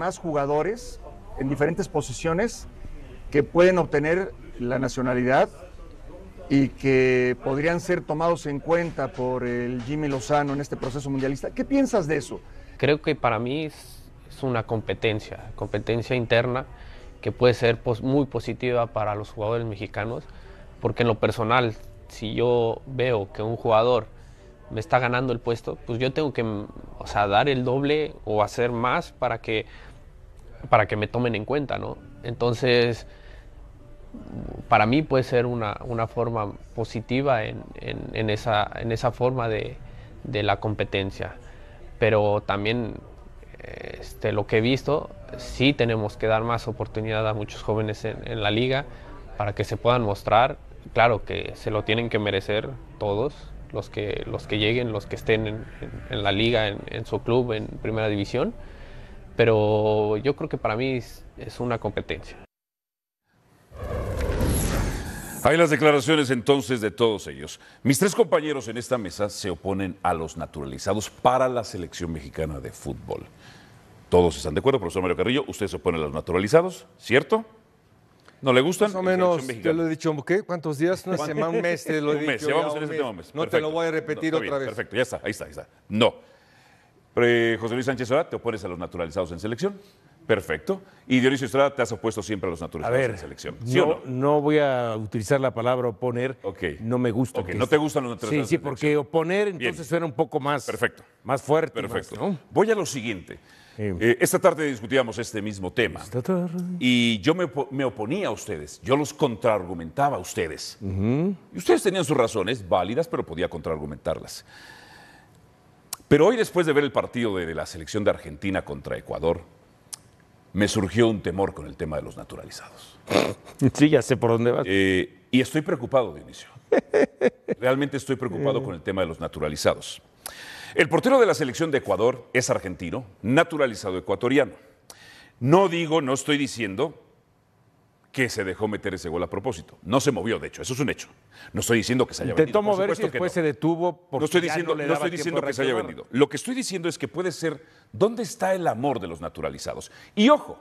más jugadores en diferentes posiciones que pueden obtener la nacionalidad y que podrían ser tomados en cuenta por el Jimmy Lozano en este proceso mundialista. ¿Qué piensas de eso? Creo que para mí es, una competencia, competencia interna que puede ser muy positiva para los jugadores mexicanos, porque en lo personal, si yo veo que un jugador me está ganando el puesto, pues yo tengo que, mm, dar el doble o hacer más para que, para que me tomen en cuenta, Entonces, para mí puede ser una, forma positiva en, en, esa, en esa forma de, la competencia. Pero también este, lo que he visto, sí tenemos que dar más oportunidad a muchos jóvenes en la liga para que se puedan mostrar. Claro que se lo tienen que merecer todos, los que, los que lleguen, los que estén en, la liga, en, su club, en primera división. Pero yo creo que para mí es, es una competencia. Hay las declaraciones entonces de todos ellos. Mis tres compañeros en esta mesa se oponen a los naturalizados para la selección mexicana de fútbol. Todos están de acuerdo, profesor Mario Carrillo, usted se opone a los naturalizados, ¿cierto? ¿No le gustan? Más o menos, yo lo he dicho, ¿qué? ¿Cuántos días? Una semana, un mes te lo he un dicho. Mes, ya, un mes. un este mes. Pues, no te lo voy a repetir otra vez. Perfecto, ya está, ahí está, ahí está. No. José Luis Sánchez Estrada, te opones a los naturalizados en selección. Perfecto. Y Dionisio Estrada, te has opuesto siempre a los naturalizados en selección. ¿Sí no, o no? voy a utilizar la palabra oponer. No me gusta. Okay. No te gustan los naturalizados. Sí, sí, porque oponer entonces suena un poco más, Perfecto. más fuerte. Perfecto. Voy a lo siguiente. Eh, esta tarde discutíamos este mismo tema. Y yo me, oponía a ustedes, yo los contraargumentaba a ustedes. Y ustedes tenían sus razones válidas, pero podía contraargumentarlas. Pero hoy, después de ver el partido de la selección de Argentina contra Ecuador, me surgió un temor con el tema de los naturalizados. Sí, ya sé por dónde vas. Eh, y estoy preocupado, Dionisio. Realmente estoy preocupado con el tema de los naturalizados. El portero de la selección de Ecuador es argentino, naturalizado ecuatoriano. No digo, no estoy diciendo que se dejó meter ese gol a propósito. No se movió, de hecho, eso es un hecho. No estoy diciendo que se haya vendido. Te tomo ver si después se detuvo porque no no, no estoy diciendo que se haya vendido. Lo que estoy diciendo es que puede ser dónde está el amor de los naturalizados. Y ojo,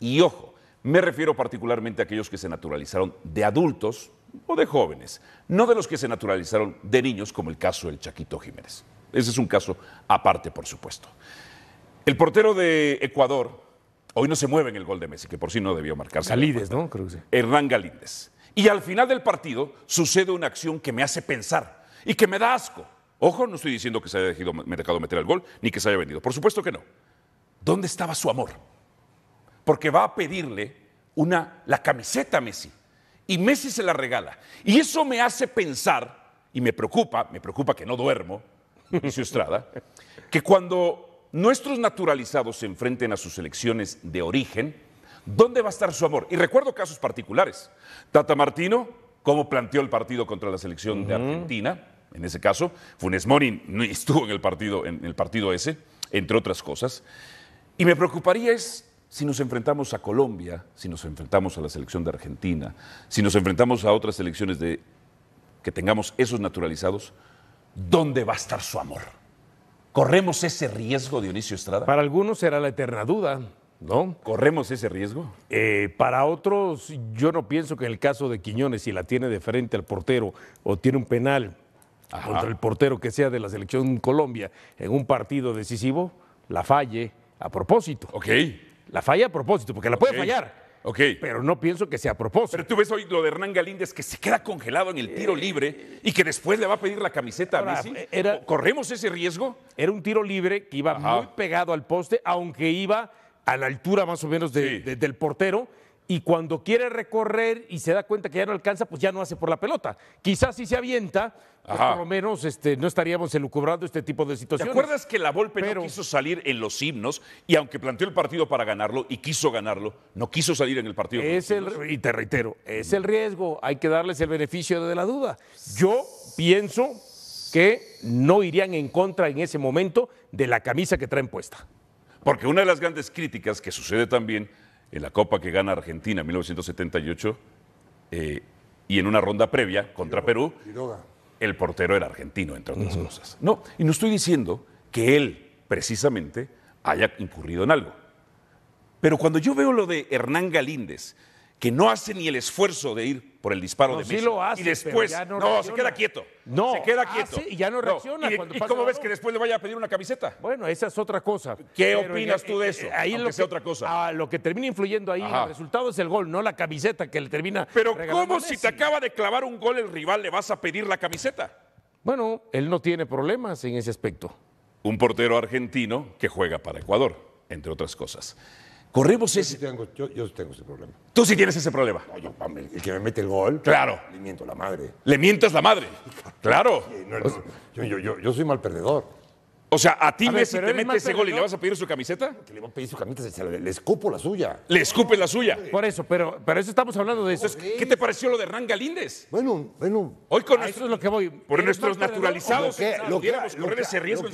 y ojo, me refiero particularmente a aquellos que se naturalizaron de adultos o de jóvenes, no de los que se naturalizaron de niños, como el caso del Chaquito Jiménez. Ese es un caso aparte, por supuesto. El portero de Ecuador hoy no se mueve en el gol de Messi, que por sí no debió marcarse. Galíndez, ¿no? Hernán Galíndez. Y al final del partido sucede una acción que me hace pensar y que me da asco. Ojo, no estoy diciendo que se haya dejado, meter el gol ni que se haya vendido. Por supuesto que no. ¿Dónde estaba su amor? Porque va a pedirle una, la camiseta a Messi. Y Messi se la regala. Y eso me hace pensar, y me preocupa, me preocupa que no duermo, Estrada, que cuando nuestros naturalizados se enfrenten a sus elecciones de origen, ¿dónde va a estar su amor? Y recuerdo casos particulares. Tata Martino, cómo planteó el partido contra la selección de Argentina, en ese caso, Funes Mori estuvo en el partido, en el partido ese, entre otras cosas. Y me preocuparía es si nos enfrentamos a Colombia, si nos enfrentamos a la selección de Argentina, si nos enfrentamos a otras elecciones de que tengamos esos naturalizados, ¿dónde va a estar su amor? ¿Corremos ese riesgo, Dionisio Estrada? Para algunos será la eterna duda, ¿no? ¿Corremos ese riesgo? Eh, para otros, yo no pienso que en el caso de Quiñones, si la tiene de frente al portero o tiene un penal contra el portero que sea de la selección Colombia en un partido decisivo, la falle a propósito. Ok. La falla a propósito, porque la puede fallar. Pero no pienso que sea a propósito. Pero tú ves hoy lo de Hernán Galíndez que se queda congelado en el eh. tiro libre y que después le va a pedir la camiseta a Messi. ¿Corremos ese riesgo? Era un tiro libre que iba muy pegado al poste, aunque iba a la altura más o menos del portero y cuando quiere recorrer y se da cuenta que ya no alcanza, pues ya no hace por la pelota. Quizás si se avienta, pues por lo menos este, no estaríamos elucubrando este tipo de situaciones. ¿Te acuerdas que la Volpe no quiso salir en los himnos y aunque planteó el partido para ganarlo y quiso ganarlo, no quiso salir en el partido? Es el, y te reitero, es el riesgo, hay que darles el beneficio de la duda. Yo pienso que no irían en contra en ese momento de la camisa que traen puesta. Porque una de las grandes críticas que sucede también en la Copa que gana Argentina en 1978 eh, y en una ronda previa contra Perú, el portero era argentino, entre otras cosas. No, y no estoy diciendo que él precisamente haya incurrido en algo. Pero cuando yo veo lo de Hernán Galíndez, que no hace ni el esfuerzo de ir por el disparo de Messi. Sí lo hace, y después, no, se queda quieto. No, se queda ah, quieto. y ya no reacciona. ¿Y, cómo ves que después le vaya a pedir una camiseta? Bueno, esa es otra cosa. ¿Qué opinas tú de eh, eso? Eh, ahí lo que, otra cosa. Ah, lo que termina influyendo ahí, el resultado es el gol, no la camiseta que le termina. Pero ¿cómo si te acaba de clavar un gol el rival le vas a pedir la camiseta? Bueno, él no tiene problemas en ese aspecto. Un portero argentino que juega para Ecuador, entre otras cosas. Corremos ese. Yo, tengo, ese problema. Tú sí tienes ese problema. No, el que me mete el gol. Claro. Le miento la madre. Le mientas la madre. Claro. yo, soy mal perdedor. O sea, a ti a Messi te mete ese gol y le vas a pedir su camiseta. Que le voy a pedir su camiseta, le, escupo la suya. Le escupes la suya. Por eso, pero, eso estamos hablando de eso. ¿Qué te pareció lo de Hernán Galíndez? Bueno, bueno. Hoy con eso es lo que voy. Por nuestros naturalizados. Lo que,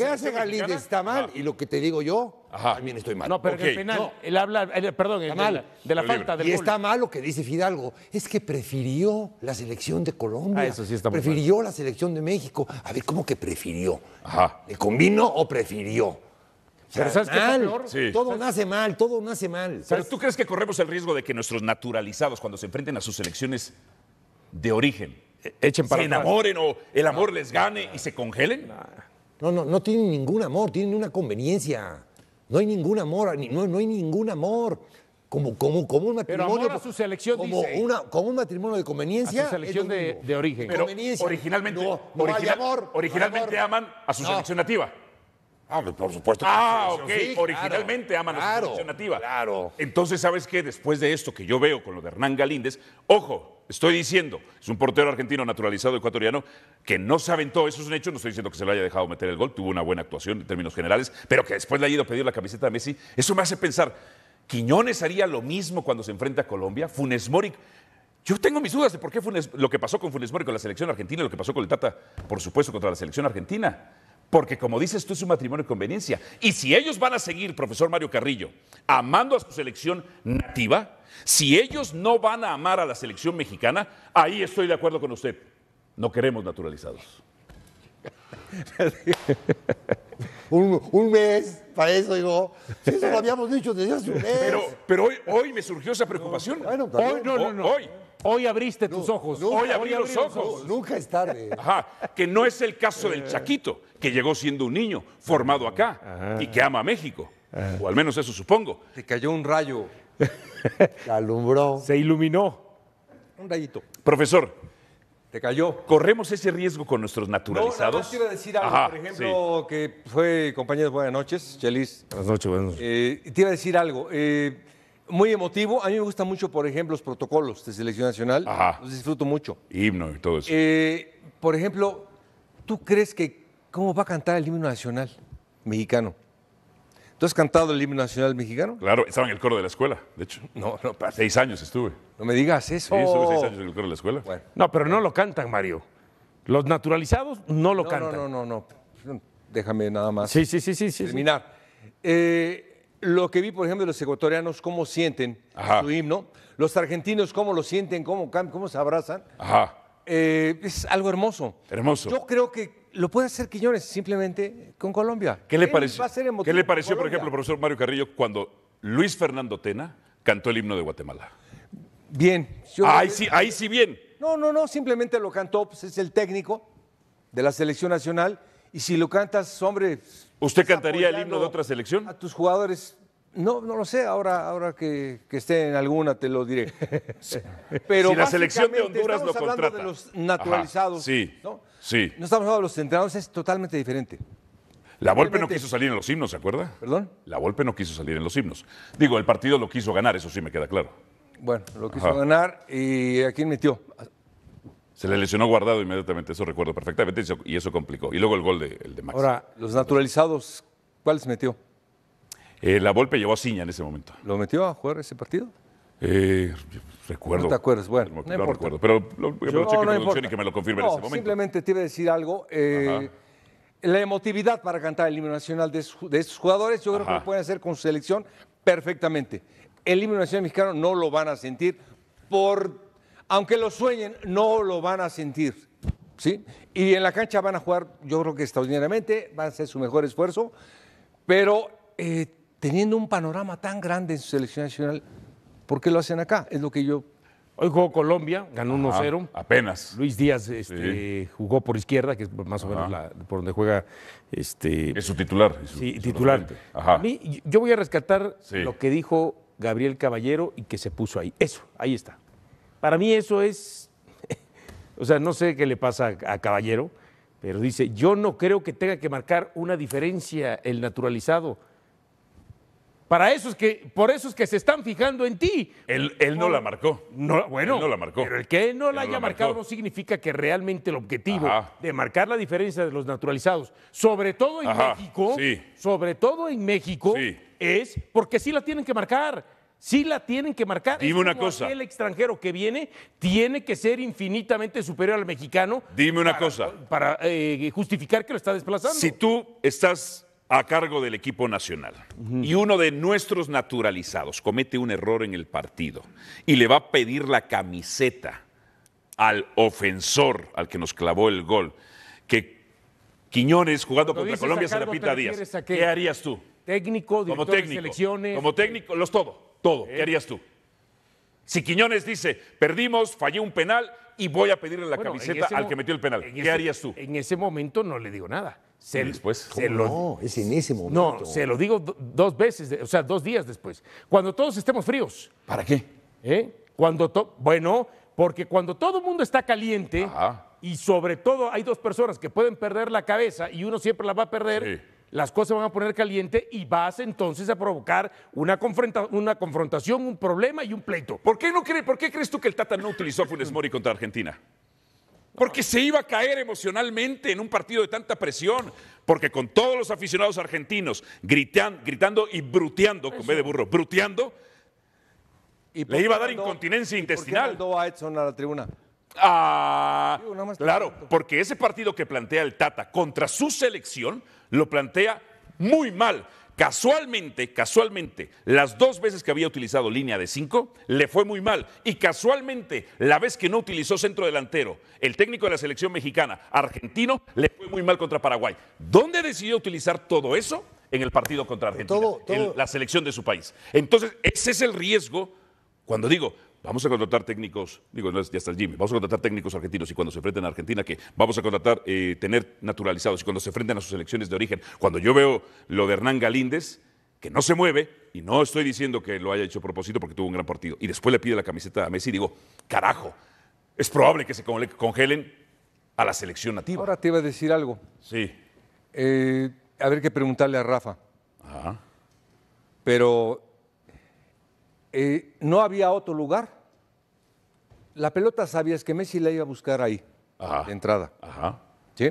hace Galíndez está mal y lo que te digo yo también estoy mal. No, pero okay. el penal, él habla, eh, perdón, de la, falta Y está mal lo que dice Fidalgo, es que prefirió la selección de Colombia. Ah, eso sí está Prefirió la selección de México. A ver, ¿cómo que prefirió? Ajá. ¿Le combino o prefirió? Pero ¿sabes Peor? Todo nace mal, todo nace mal. ¿Pero tú crees que corremos el riesgo de que nuestros naturalizados, cuando se enfrenten a sus selecciones de origen, e-, echen para se enamoren o el amor les gane y se congelen? No, no, no tienen ningún amor, tienen una conveniencia. No hay ningún amor, no, no hay ningún amor. Como, como, como un matrimonio. Pero amor a su selección, como, Una, como un matrimonio de conveniencia. A su selección de, origen. Pero originalmente, originalmente aman a su selección nativa. Ah, por supuesto. ah, ok. Originalmente aman a su selección nativa. Claro. Entonces, ¿sabes qué? Después de esto que yo veo con lo de Hernán Galíndez, ojo, Estoy diciendo, es un portero argentino naturalizado ecuatoriano que no se aventó, eso es un hecho, no estoy diciendo que se lo haya dejado meter el gol, tuvo una buena actuación en términos generales, pero que después le ha ido a pedir la camiseta a Messi, eso me hace pensar, ¿Quiñones haría lo mismo cuando se enfrenta a Colombia? ¿Funes Mori? Yo tengo mis dudas de por qué lo que pasó con Funes Mori con la selección argentina, lo que pasó con el Tata, por supuesto, contra la selección argentina. Porque como dice tú, es un matrimonio de conveniencia. Y si ellos van a seguir, profesor Mario Carrillo, amando a su selección nativa, si ellos no van a amar a la selección mexicana, ahí estoy de acuerdo con usted. No queremos naturalizados. un, mes, para eso digo. eso lo habíamos dicho desde hace un mes. Pero, hoy, hoy me surgió esa preocupación. No, hoy, no, no, no. Hoy. Hoy abriste tus ojos. hoy abrí los ojos. Nunca es tarde. Ajá, que no es el caso del eh. Chaquito, que llegó siendo un niño formado acá y que ama a México. O al menos eso supongo. Te cayó un rayo. Se alumbró. Se iluminó. Un rayito. Profesor, te cayó. Corremos ese riesgo con nuestros naturalizados. No, a decir algo, por ejemplo, que fue compañero, buenas noches, Chelis. Buenas noches, buenas noches. Eh, te iba a decir algo. Eh, muy emotivo. A mí me gusta mucho, por ejemplo, los protocolos de selección nacional. Ajá. Los disfruto mucho. Himno y todo eso. Eh, por ejemplo, ¿tú crees que cómo va a cantar el himno nacional mexicano? ¿Tú has cantado el himno nacional mexicano? Claro, estaba en el coro de la escuela, de hecho. No, no, para... Seis años estuve. No me digas eso. Sí, estuve seis años en el coro de la escuela. No, pero no lo cantan, Mario. Los naturalizados no lo cantan. No, no, no, no. Déjame nada más. Sí, sí, sí, sí. Sí, Eh, lo que vi, por ejemplo, de los ecuatorianos, cómo sienten su himno, los argentinos, cómo lo sienten, cómo, cómo se abrazan, eh, es algo hermoso. Hermoso. Yo creo que lo puede hacer Quiñones simplemente con Colombia. ¿Qué le, pareció, ¿Qué le pareció, por ejemplo, profesor Mario Carrillo, cuando Luis Fernando Tena cantó el himno de Guatemala? Bien. ahí, sí, ahí sí bien. No, no, no, simplemente lo cantó, pues, es el técnico de la selección nacional y si lo cantas, hombre. ¿Usted cantaría el himno de otra selección? A tus jugadores. No, no lo sé, ahora, ahora que, esté en alguna te lo diré. Pero si la selección de Honduras lo contrata. Hablando de los naturalizados. sí, ¿no? No estamos hablando de los entrenados es totalmente diferente. La Volpe no quiso salir en los himnos, ¿se acuerda? ¿Perdón? La Volpe no quiso salir en los himnos. Digo, el partido lo quiso ganar, eso sí me queda claro. Bueno, lo quiso ganar y ¿a quién metió? Se le lesionó guardado inmediatamente, eso recuerdo perfectamente, y eso complicó. Y luego el gol de, el de Max. Ahora, los naturalizados, ¿cuáles metió? Eh, la Volpe llevó a Ciña en ese momento. ¿Lo metió a jugar ese partido? Eh, recuerdo. No te acuerdas, bueno, no, recuerdo. Pero lo, Yo, cheque no y que me lo confirme en ese momento. Simplemente te iba a decir algo. Eh, la emotividad para cantar el himno nacional de, esos jugadores, yo creo que lo pueden hacer con su selección perfectamente. El himno nacional mexicano no lo van a sentir por aunque lo sueñen, no lo van a sentir. ¿sí? Y en la cancha van a jugar, yo creo que extraordinariamente, van a hacer su mejor esfuerzo, pero eh, teniendo un panorama tan grande en su selección nacional, ¿por qué lo hacen acá? Es lo que yo... Hoy jugó Colombia, ganó 1-0. Apenas. Luis Díaz este, jugó por izquierda, que es más o menos por donde juega. Este, es su titular. sí, titular. A mí, yo voy a rescatar lo que dijo Gabriel Caballero y que se puso ahí. Eso, ahí está. Para mí eso es, o sea, no sé qué le pasa a, Caballero, pero dice, yo no creo que tenga que marcar una diferencia el naturalizado. Para eso es que, por eso es que se están fijando en ti. Él, no la marcó. No, bueno, no la marcó. Pero el que no la haya marcado no significa que realmente el objetivo de marcar la diferencia de los naturalizados, sobre todo en México, sobre todo en México, es porque sí la tienen que marcar. Sí la tienen que marcar. Dime una cosa. El extranjero que viene tiene que ser infinitamente superior al mexicano. Dime una para, cosa. Para eh, justificar que lo está desplazando. Si tú estás a cargo del equipo nacional y uno de nuestros naturalizados comete un error en el partido y le va a pedir la camiseta al ofensor, al que nos clavó el gol, que Quiñones jugando contra Colombia se la pita a Díaz. ¿Qué harías tú? Técnico, director técnico, de selecciones. Como técnico, los todo todo. Eh. ¿Qué harías tú? Si Quiñones dice, perdimos, fallé un penal y voy a pedirle la camiseta al que metió el penal, ¿qué harías tú? En ese momento no le digo nada. Se, después? no, es en momento. No, se lo digo dos veces, o sea, dos días después. Cuando todos estemos fríos. ¿Para qué? ¿Eh? Cuando bueno, porque cuando todo el mundo está caliente y sobre todo hay dos personas que pueden perder la cabeza y uno siempre la va a perder. Sí las cosas van a poner caliente y vas entonces a provocar una, una confrontación, un problema y un pleito. ¿Por qué, no ¿Por qué crees tú que el Tata no utilizó Funes Mori contra Argentina? Porque se iba a caer emocionalmente en un partido de tanta presión. Porque con todos los aficionados argentinos gritando y bruteando, con ve de burro, bruteando, ¿Y le iba a dar incontinencia intestinal. por qué a Edson a la tribuna? Ah, claro, porque ese partido que plantea el Tata contra su selección lo plantea muy mal. Casualmente, casualmente, las dos veces que había utilizado línea de cinco, le fue muy mal. Y casualmente, la vez que no utilizó centro delantero, el técnico de la selección mexicana, argentino, le fue muy mal contra Paraguay. ¿Dónde decidió utilizar todo eso? En el partido contra Argentina, en la selección de su país. Entonces, ese es el riesgo, cuando digo, vamos a contratar técnicos, digo, ya está el Jimmy, vamos a contratar técnicos argentinos y cuando se enfrenten a Argentina, que vamos a contratar, eh, tener naturalizados y cuando se enfrenten a sus elecciones de origen, cuando yo veo lo de Hernán Galíndez, que no se mueve, y no estoy diciendo que lo haya hecho a propósito porque tuvo un gran partido, y después le pide la camiseta a Messi digo, carajo, es probable que se congelen a la selección nativa. Ahora te iba a decir algo. Sí. Eh, a ver que preguntarle a Rafa. Ajá. Pero eh, no había otro lugar. La pelota es que Messi la iba a buscar ahí, de entrada. ¿Sí?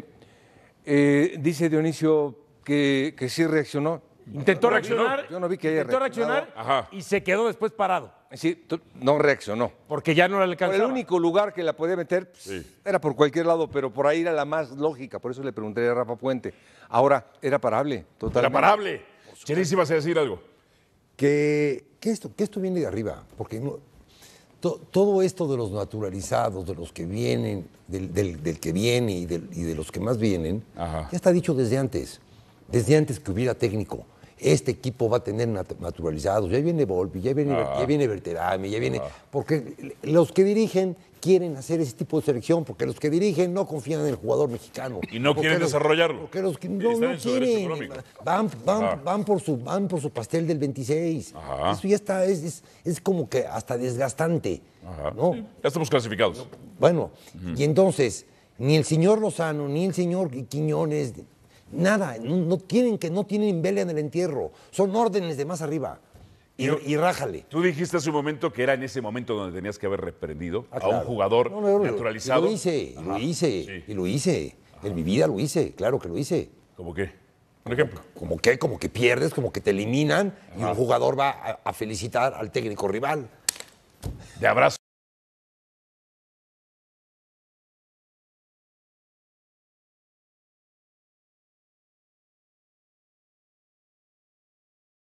Eh, dice Dionisio que, sí reaccionó. Intentó reaccionar. Yo, no vi que Intentó reaccionar y se quedó después parado. Sí, no reaccionó. Porque ya no la alcanzaba. el único lugar que la podía meter pues, era por cualquier lado, pero por ahí era la más lógica. Por eso le pregunté a Rafa Puente. Ahora, era parable. Totalmente. Era parable. Chelis, vas a decir algo que, esto, que esto viene de arriba, porque todo esto de los naturalizados, de los que vienen, del, que viene y, de los que más vienen, ya está dicho desde antes, desde antes que hubiera técnico este equipo va a tener naturalizados, ya viene Volpi, ya viene, ah. ya viene ah. Porque los que dirigen quieren hacer ese tipo de selección, porque los que dirigen no confían en el jugador mexicano. Y no quieren desarrollarlo. Porque los que no, no quieren. Van, por su, van por su pastel del 26. Eso ya está, es, es, como que hasta desgastante. ¿no? Ya estamos clasificados. Bueno, y entonces, ni el señor Lozano, ni el señor Quiñones Nada, no, tienen que no tienen vela en el entierro. Son órdenes de más arriba. Y, rájale. Tú dijiste hace un momento que era en ese momento donde tenías que haber reprendido ah, a un jugador naturalizado. Y lo hice, lo hice, y lo hice. En mi vida lo hice, claro que lo hice. ¿Cómo qué? Por ejemplo. ¿Cómo qué? que, como que pierdes, como que te eliminan y un jugador va a felicitar al técnico rival. De abrazo.